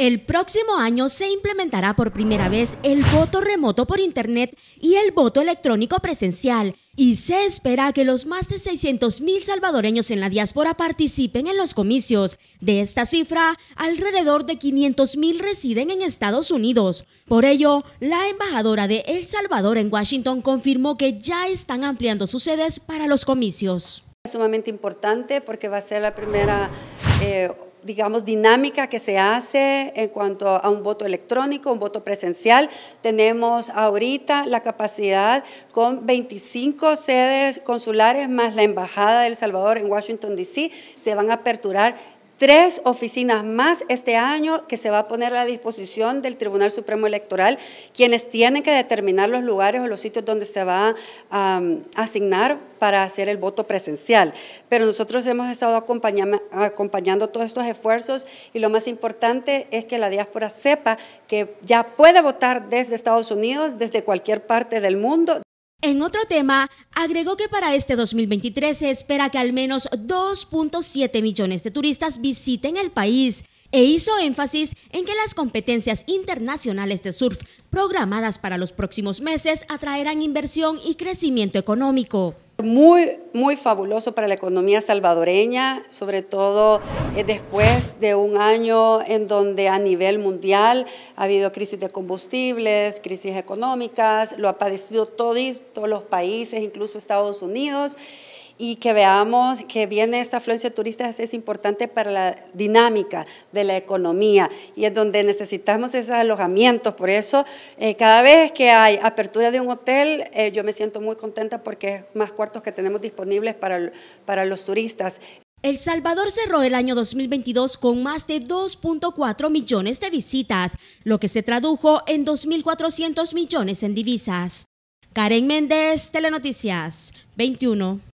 El próximo año se implementará por primera vez el voto remoto por Internet y el voto electrónico presencial, y se espera que los más de 600.000 salvadoreños en la diáspora participen en los comicios. De esta cifra, alrededor de 500.000 residen en Estados Unidos. Por ello, la embajadora de El Salvador en Washington confirmó que ya están ampliando sus sedes para los comicios. Es sumamente importante porque va a ser la primera... Eh, digamos, dinámica que se hace en cuanto a un voto electrónico, un voto presencial. Tenemos ahorita la capacidad con 25 sedes consulares más la Embajada de El Salvador en Washington, D.C. Se van a aperturar tres oficinas más este año que se va a poner a disposición del Tribunal Supremo Electoral, quienes tienen que determinar los lugares o los sitios donde se va a asignar para hacer el voto presencial. Pero nosotros hemos estado acompañando todos estos esfuerzos y lo más importante es que la diáspora sepa que ya puede votar desde Estados Unidos, desde cualquier parte del mundo. En otro tema, agregó que para este 2023 se espera que al menos 2.7 millones de turistas visiten el país e hizo énfasis en que las competencias internacionales de surf programadas para los próximos meses atraerán inversión y crecimiento económico. Muy, muy fabuloso para la economía salvadoreña, sobre todo eh, después de un año en donde a nivel mundial ha habido crisis de combustibles, crisis económicas, lo ha padecido todo, todos los países, incluso Estados Unidos y que veamos que viene esta afluencia de turistas es importante para la dinámica de la economía y es donde necesitamos esos alojamientos. Por eso, eh, cada vez que hay apertura de un hotel, eh, yo me siento muy contenta porque es más cuartos que tenemos disponibles para, para los turistas. El Salvador cerró el año 2022 con más de 2.4 millones de visitas, lo que se tradujo en 2.400 millones en divisas. Karen Méndez, Telenoticias 21.